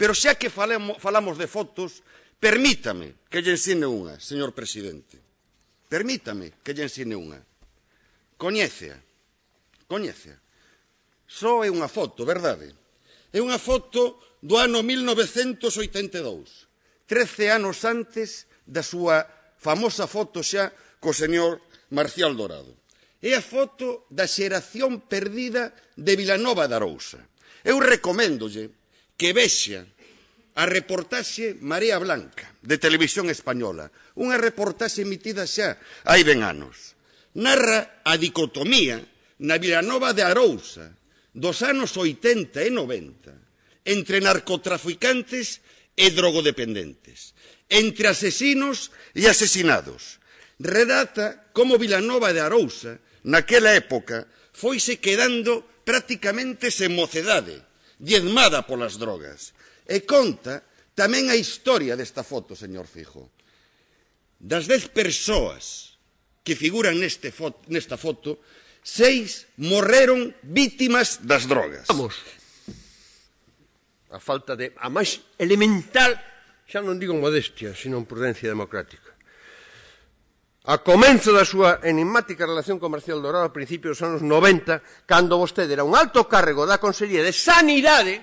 Pero xa que falemo, falamos de fotos, permítame que lle ensine unha, señor presidente. Permítame que lle ensine unha. Coñecea. Coñecea. Só é unha foto, verdade? É unha foto do ano 1982, 13 anos antes da súa famosa foto xa co señor Marcial Dorado. É a foto da xeración perdida de Vilanova da Arousa. Eu recoméndolle que vexa a reportaxe Marea Blanca de Televisión Española, unha reportaxe emitida xa hai ben anos. Narra a dicotomía na Vilanova de Arousa dos anos 80 e 90 entre narcotraficantes e drogodependentes, entre asesinos e asesinados. Redata como Vilanova de Arousa, naquela época, foise quedando prácticamente sen mocedade, diezmada polas drogas. E conta tamén a historia desta foto, señor Fijo. Das dez persoas que figuran neste foto, nesta foto, seis morreron vítimas das drogas. Vamos. A falta de, a máis elemental, xa non digo modestia, sino prudencia democrática a comenzo da súa enigmática relación comercial dourada a principios dos anos 90, cando vostede era un alto cargo da Consellería de Sanidade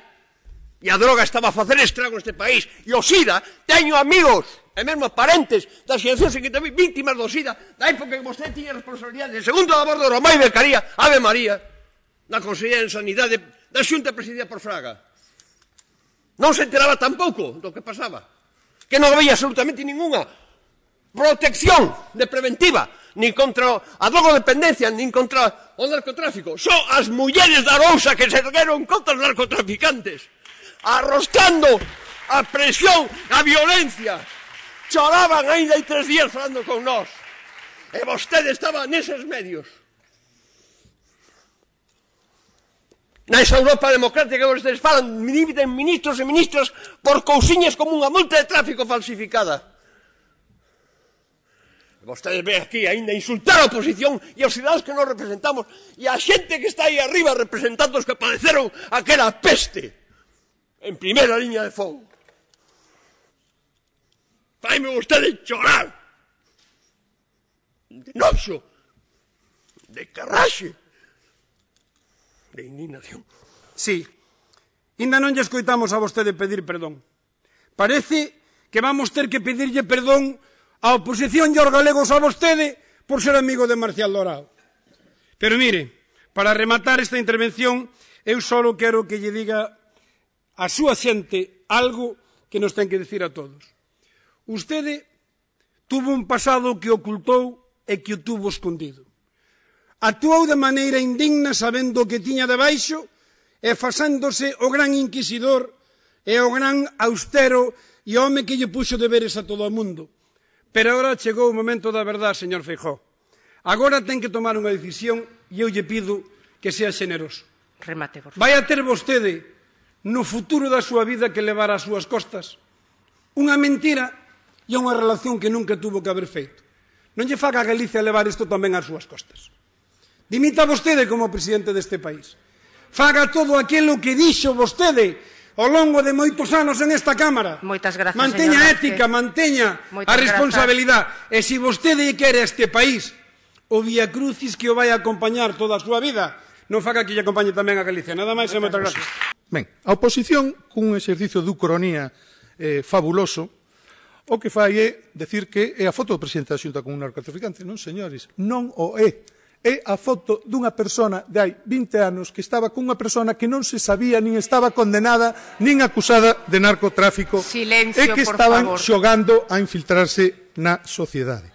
e a droga estaba a facer estrago neste país e o SIDA, teño amigos e mesmo parentes das xeracións que tamén víctimas do SIDA da época que vostede tiña responsabilidade de segundo a bordo do Romai Becaría, Ave María na Consellería de Sanidade da Xunta presidida por Fraga non se enteraba tampouco do que pasaba que non había absolutamente ninguna protección de preventiva nin contra a drogodependencia, nin contra o narcotráfico. Só as mulleres da Arousa que se ergueron contra os narcotraficantes, arrostando a presión, a violencia. Choraban ainda hai tres días falando con nós. E vostede estaba neses medios. esa Europa democrática que vostedes falan, dividen ministros e ministras por cousiñas como unha multa de tráfico falsificada. Vostede ve aquí aínda insultar a oposición e aos cidadãos que nos representamos e a xente que está aí arriba representando os que padeceron aquela peste en primeira liña de fogo. Faime vostede chorar de noxo, de carraxe, de indignación. Sí, ainda non lle escoitamos a vostede pedir perdón. Parece que vamos ter que pedirlle perdón a oposición e os galegos a vostede por ser amigo de Marcial Dorado. Pero mire, para rematar esta intervención, eu só quero que lle diga a súa xente algo que nos ten que decir a todos. Ustede tuvo un pasado que ocultou e que o tuvo escondido. Actuou de maneira indigna sabendo o que tiña de baixo e fasándose o gran inquisidor e o gran austero e o home que lle puxo deberes a todo o mundo. Pero agora chegou o momento da verdade, señor Feijó. Agora ten que tomar unha decisión e eu lle pido que sea xeneroso. Remate, por favor. Vai a ter vostede no futuro da súa vida que levar a súas costas unha mentira e unha relación que nunca tuvo que haber feito. Non lle faga a Galicia levar isto tamén ás súas costas. Dimita vostede como presidente deste país. Faga todo aquilo que dixo vostede ao longo de moitos anos en esta Cámara. Moitas grazas, Manteña ética, manteña Moitas a responsabilidade. E se vostede quere este país, o Via Crucis que o vai acompañar toda a súa vida, non faca que lle acompañe tamén a Galicia. Nada máis e moitas grazas. Ben, a oposición, cun exercicio de ucronía eh, fabuloso, o que fai é decir que é a foto do presidente da Xunta con un narcotraficante. Non, señores, non o é é a foto dunha persona de hai 20 anos que estaba cunha persona que non se sabía nin estaba condenada nin acusada de narcotráfico Silencio, e que estaban xogando a infiltrarse na sociedade.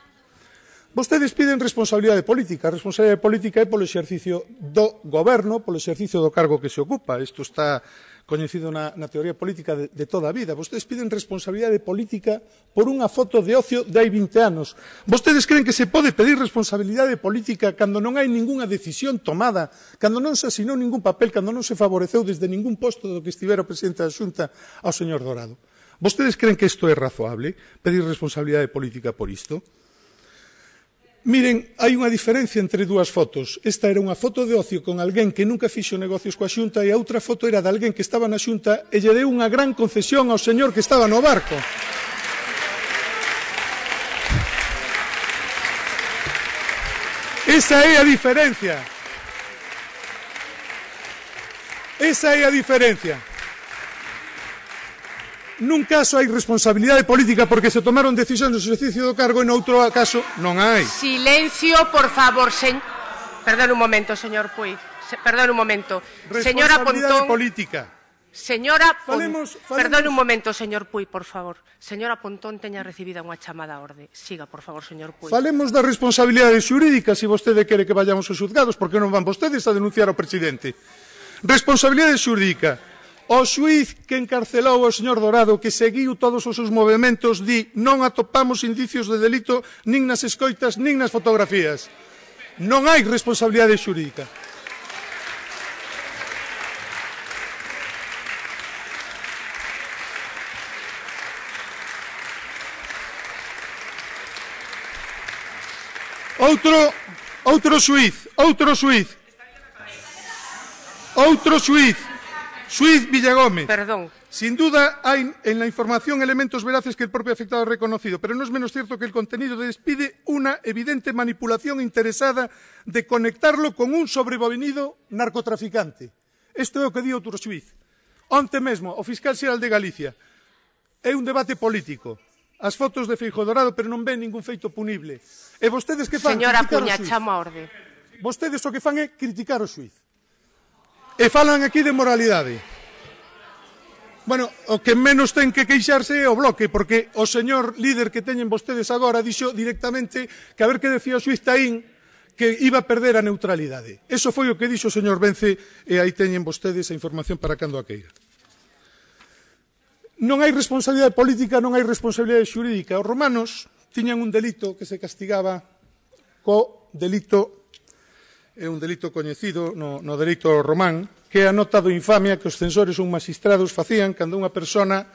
Vostedes piden responsabilidade política. A responsabilidade política é polo exercicio do goberno, polo exercicio do cargo que se ocupa. Isto está coñecido na, na teoría política de, de toda a vida. Vostedes piden responsabilidade política por unha foto de ocio de hai 20 anos. Vostedes creen que se pode pedir responsabilidade política cando non hai ningunha decisión tomada, cando non se asinou ningún papel, cando non se favoreceu desde ningún posto do que estivera o presidente da Xunta ao señor Dorado. Vostedes creen que isto é razoable, pedir responsabilidade política por isto? Miren, hai unha diferencia entre dúas fotos. Esta era unha foto de ocio con alguén que nunca fixo negocios coa xunta e a outra foto era de alguén que estaba na xunta e lle deu unha gran concesión ao señor que estaba no barco. Esa é a diferencia. Esa é a diferencia. Nun caso hai responsabilidade política porque se tomaron decisións no exercicio do cargo e noutro caso non hai. Silencio, por favor, sen... Perdón un momento, señor Puig. Se... Perdón un momento. Señora Pontón... política. Señora Pontón, perdón un momento, señor Puy, por favor. Señora Pontón teña recibida unha chamada a orde. Siga, por favor, señor Puy. Falemos das responsabilidades xurídicas se vostede quere que vayamos aos juzgados, porque non van vostedes a denunciar ao presidente. Responsabilidade xurídica. O xuiz que encarcelou o señor Dorado, que seguiu todos os seus movimentos, di non atopamos indicios de delito nin nas escoitas nin nas fotografías. Non hai responsabilidade xurídica. Outro, outro xuiz, outro xuiz. Outro xuiz Suiz Villagómez. Perdón. Sin duda hay en la información elementos veraces que el propio afectado ha reconocido, pero no es menos cierto que el contenido despide una evidente manipulación interesada de conectarlo con un sobrevenido narcotraficante. Isto é o que di outro suiz. Onte mesmo, o fiscal xeral de Galicia. É un debate político. As fotos de Feijo Dorado, pero non ven ningún feito punible. E vostedes que fan? Señora Puña, chama orde. Vostedes o que fan é criticar o suiz. E falan aquí de moralidade. Bueno, o que menos ten que queixarse é o bloque, porque o señor líder que teñen vostedes agora dixo directamente que a ver que decía o Suiz Taín que iba a perder a neutralidade. Eso foi o que dixo o señor Vence e aí teñen vostedes a información para cando a queira. Non hai responsabilidade política, non hai responsabilidade xurídica. Os romanos tiñan un delito que se castigaba co delito é un delito coñecido no, no delito román, que é a nota do infamia que os censores ou magistrados facían cando unha persona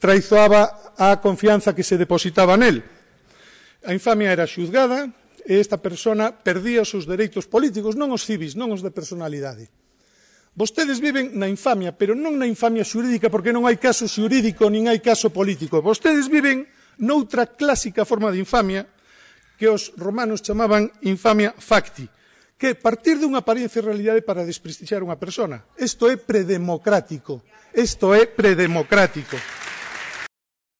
traizoaba a confianza que se depositaba nel. A infamia era xuzgada e esta persona perdía os seus dereitos políticos, non os civis, non os de personalidade. Vostedes viven na infamia, pero non na infamia xurídica, porque non hai caso xurídico nin hai caso político. Vostedes viven noutra clásica forma de infamia que os romanos chamaban infamia facti, que partir dunha apariencia e realidade para desprestixiar unha persona. Isto é predemocrático. Isto é predemocrático.